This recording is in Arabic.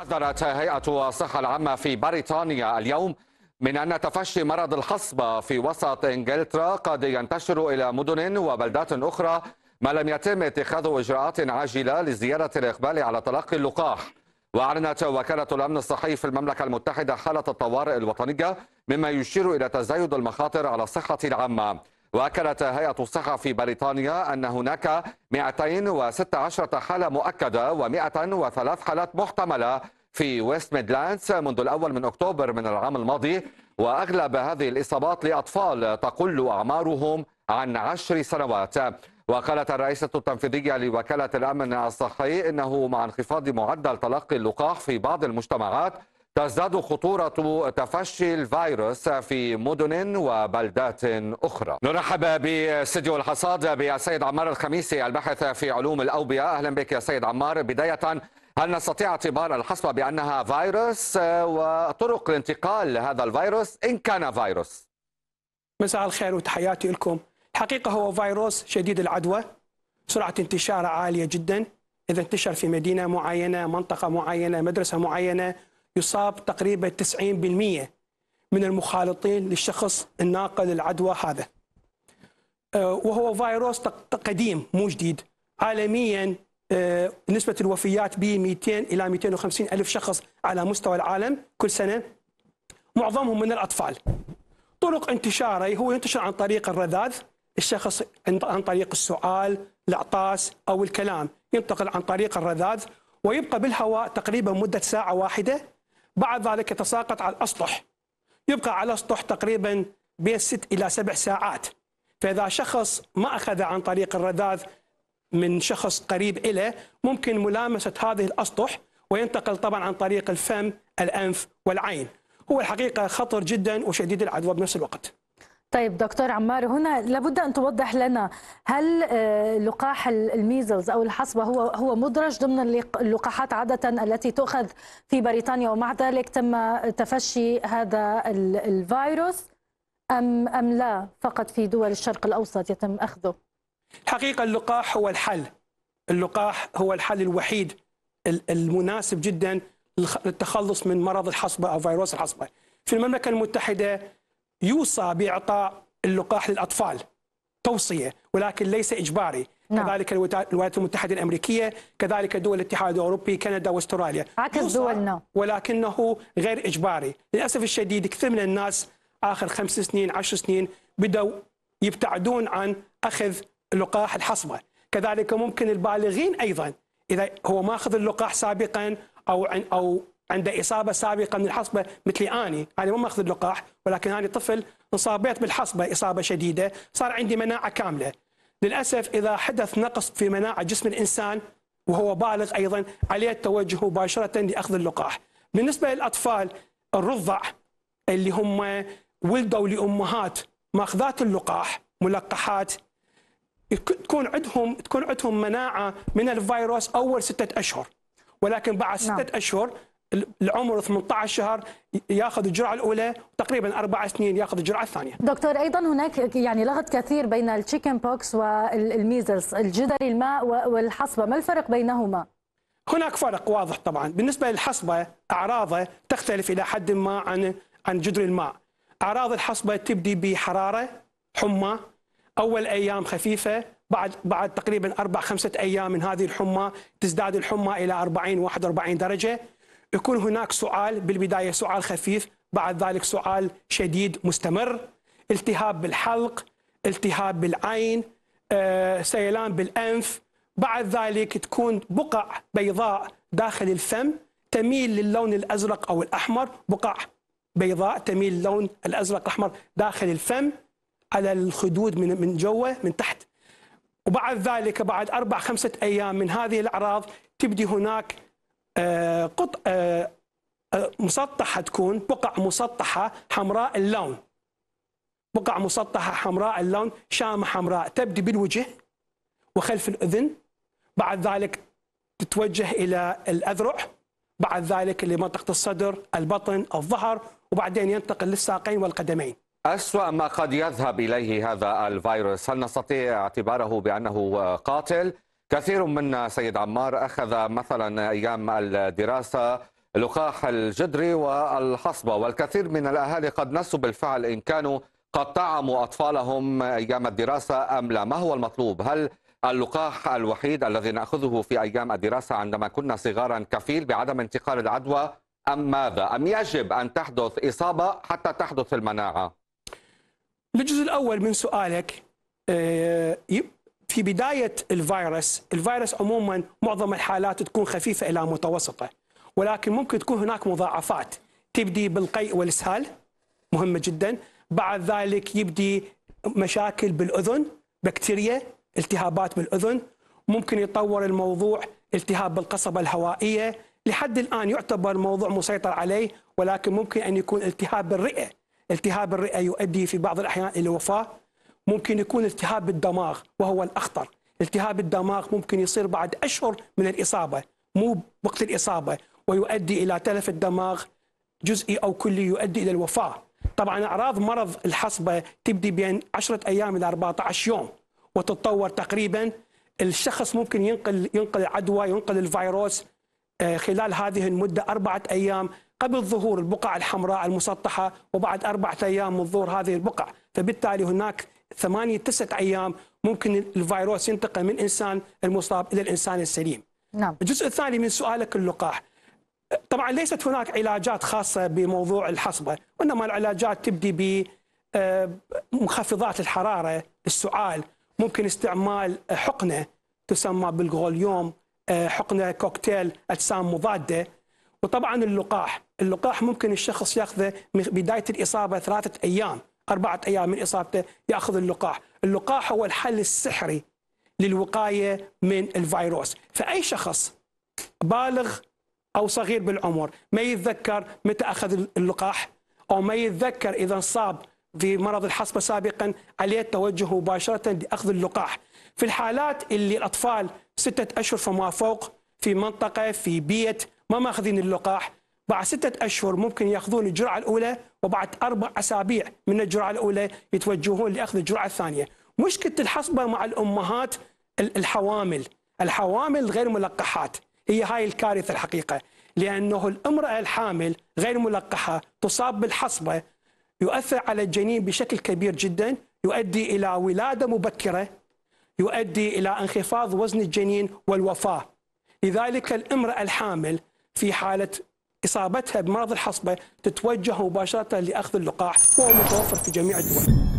حذرت هيئة الصحة العامة في بريطانيا اليوم من أن تفشي مرض الحصبة في وسط إنجلترا قد ينتشر إلى مدن وبلدات أخرى ما لم يتم اتخاذ إجراءات عاجلة لزيادة الإقبال على تلقي اللقاح وأعلنت وكالة الأمن الصحي في المملكة المتحدة حالة الطوارئ الوطنية مما يشير إلى تزايد المخاطر على الصحة العامة واكدت هيئه الصحه في بريطانيا ان هناك 216 حاله مؤكده و103 حالات محتمله في ويست ميدلاندز منذ الاول من اكتوبر من العام الماضي واغلب هذه الاصابات لاطفال تقل اعمارهم عن عشر سنوات وقالت الرئيسة التنفيذية لوكالة الأمن الصحي إنه مع انخفاض معدل تلقي اللقاح في بعض المجتمعات تزداد خطورة تفشي الفيروس في مدن وبلدات أخرى نرحب باستديو الحصاد بالسيد عمار الخميسي الباحث في علوم الأوبئة أهلا بك يا سيد عمار بداية هل نستطيع اعتبار الحصبة بأنها فيروس وطرق الانتقال لهذا الفيروس إن كان فيروس مساء الخير وتحياتي لكم الحقيقة هو فيروس شديد العدوى سرعة انتشاره عالية جدا إذا انتشر في مدينة معينة منطقة معينة مدرسة معينة يصاب تقريبا 90% من المخالطين للشخص الناقل العدوى هذا آه، وهو فيروس قديم مو جديد عالميا آه، نسبة الوفيات ب 200 إلى 250 ألف شخص على مستوى العالم كل سنة معظمهم من الأطفال طرق انتشاره هو ينتشر عن طريق الرذاذ الشخص عن طريق السؤال العطاس أو الكلام ينتقل عن طريق الرذاذ ويبقى بالهواء تقريبا مدة ساعة واحدة بعد ذلك يتساقط على الأسطح يبقى على الأسطح تقريبا بين ست إلى سبع ساعات فإذا شخص ما أخذ عن طريق الرذاذ من شخص قريب إليه ممكن ملامسة هذه الأسطح وينتقل طبعا عن طريق الفم الأنف والعين هو الحقيقة خطر جدا وشديد العدوى بنفس الوقت طيب دكتور عمار هنا لابد ان توضح لنا هل آه، لقاح الميزلز او الحصبه هو هو مدرج ضمن اللقاحات عاده التي تؤخذ في بريطانيا ومع ذلك تم تفشي هذا الفيروس ام ام لا فقط في دول الشرق الاوسط يتم اخذه؟ الحقيقه اللقاح هو الحل اللقاح هو الحل الوحيد المناسب جدا للتخلص من مرض الحصبه او فيروس الحصبه في المملكه المتحده يوصى باعطاء اللقاح للاطفال توصيه ولكن ليس اجباري نعم. كذلك الولايات المتحده الامريكيه كذلك دول الاتحاد الاوروبي كندا واستراليا عكس دولنا نعم. ولكنه غير اجباري للاسف الشديد كثير من الناس اخر خمس سنين عشر سنين بدأوا يبتعدون عن اخذ لقاح الحصبه كذلك ممكن البالغين ايضا اذا هو ماخذ اللقاح سابقا او او عنده إصابة سابقة من الحصبة مثلي أني أنا مو ماخذ اللقاح ولكن أنا طفل انصابيت بالحصبة إصابة شديدة صار عندي مناعة كاملة للأسف إذا حدث نقص في مناعة جسم الإنسان وهو بالغ أيضا عليه التوجه مباشرة لأخذ اللقاح بالنسبة للأطفال الرضع اللي هم ولدوا لأمهات ماخذات اللقاح ملقحات تكون عندهم تكون عندهم مناعه من الفيروس اول سته اشهر ولكن بعد نعم. سته اشهر العمر 18 شهر ياخذ الجرعه الاولى تقريبا اربع سنين ياخذ الجرعه الثانيه. دكتور ايضا هناك يعني لغط كثير بين التشيكن بوكس والميزلز، الجدري الماء والحصبه، ما الفرق بينهما؟ هناك فرق واضح طبعا، بالنسبه للحصبه اعراضها تختلف الى حد ما عن عن جدري الماء. اعراض الحصبه تبدي بحراره، حمى، اول ايام خفيفه، بعد بعد تقريبا اربع خمسه ايام من هذه الحمى تزداد الحمى الى 40 41 درجه. يكون هناك سؤال بالبداية سؤال خفيف بعد ذلك سؤال شديد مستمر التهاب بالحلق التهاب بالعين آه، سيلان بالأنف بعد ذلك تكون بقع بيضاء داخل الفم تميل للون الأزرق أو الأحمر بقع بيضاء تميل للون الأزرق الأحمر داخل الفم على الخدود من من جوه من تحت وبعد ذلك بعد أربع خمسة أيام من هذه الأعراض تبدي هناك آه، قط... آه، آه، مسطحة تكون بقع مسطحة حمراء اللون بقع مسطحة حمراء اللون شامة حمراء تبدي بالوجه وخلف الأذن بعد ذلك تتوجه إلى الأذرع بعد ذلك لمنطقة الصدر البطن الظهر وبعدين ينتقل للساقين والقدمين أسوأ ما قد يذهب إليه هذا الفيروس هل نستطيع اعتباره بأنه قاتل؟ كثير منا سيد عمار أخذ مثلا أيام الدراسة لقاح الجدري والحصبة والكثير من الأهالي قد نسوا بالفعل إن كانوا قد طعموا أطفالهم أيام الدراسة أم لا ما هو المطلوب هل اللقاح الوحيد الذي نأخذه في أيام الدراسة عندما كنا صغارا كفيل بعدم انتقال العدوى أم ماذا أم يجب أن تحدث إصابة حتى تحدث المناعة الجزء الأول من سؤالك آه، في بداية الفيروس الفيروس عموما معظم الحالات تكون خفيفة إلى متوسطة ولكن ممكن تكون هناك مضاعفات تبدي بالقيء والإسهال مهمة جدا بعد ذلك يبدي مشاكل بالأذن بكتيريا التهابات بالأذن ممكن يتطور الموضوع التهاب بالقصبة الهوائية لحد الآن يعتبر موضوع مسيطر عليه ولكن ممكن أن يكون التهاب بالرئة التهاب الرئة يؤدي في بعض الأحيان إلى وفاة ممكن يكون التهاب بالدماغ وهو الأخطر التهاب الدماغ ممكن يصير بعد أشهر من الإصابة مو وقت الإصابة ويؤدي إلى تلف الدماغ جزئي أو كلي يؤدي إلى الوفاة طبعا أعراض مرض الحصبة تبدي بين 10 أيام إلى 14 يوم وتتطور تقريبا الشخص ممكن ينقل ينقل العدوى ينقل الفيروس آه، خلال هذه المدة أربعة أيام قبل ظهور البقع الحمراء المسطحة وبعد أربعة أيام من ظهور هذه البقع فبالتالي هناك ثمانية تسعة أيام ممكن الفيروس ينتقل من الإنسان المصاب إلى الإنسان السليم نعم. الجزء الثاني من سؤالك اللقاح طبعا ليست هناك علاجات خاصة بموضوع الحصبة وإنما العلاجات تبدي بمخفضات آه، الحرارة السعال ممكن استعمال حقنة تسمى بالغوليوم آه، حقنة كوكتيل أجسام مضادة وطبعا اللقاح اللقاح ممكن الشخص ياخذه بداية الإصابة ثلاثة أيام أربعة أيام من إصابته يأخذ اللقاح اللقاح هو الحل السحري للوقاية من الفيروس فأي شخص بالغ أو صغير بالعمر ما يتذكر متى أخذ اللقاح أو ما يتذكر إذا صاب في مرض الحصبة سابقا عليه التوجه مباشرة لأخذ اللقاح في الحالات اللي الأطفال ستة أشهر فما فوق في منطقة في بيت ما ماخذين اللقاح بعد ستة أشهر ممكن يأخذون الجرعة الأولى وبعد أربع أسابيع من الجرعة الأولى يتوجهون لأخذ الجرعة الثانية مشكلة الحصبة مع الأمهات الحوامل الحوامل غير ملقحات هي هاي الكارثة الحقيقة لأنه الامرأة الحامل غير ملقحة تصاب بالحصبة يؤثر على الجنين بشكل كبير جدا يؤدي إلى ولادة مبكرة يؤدي إلى انخفاض وزن الجنين والوفاة لذلك الامرأة الحامل في حالة إصابتها بمرض الحصبة تتوجه مباشرة لأخذ اللقاح وهو متوفر في جميع الدول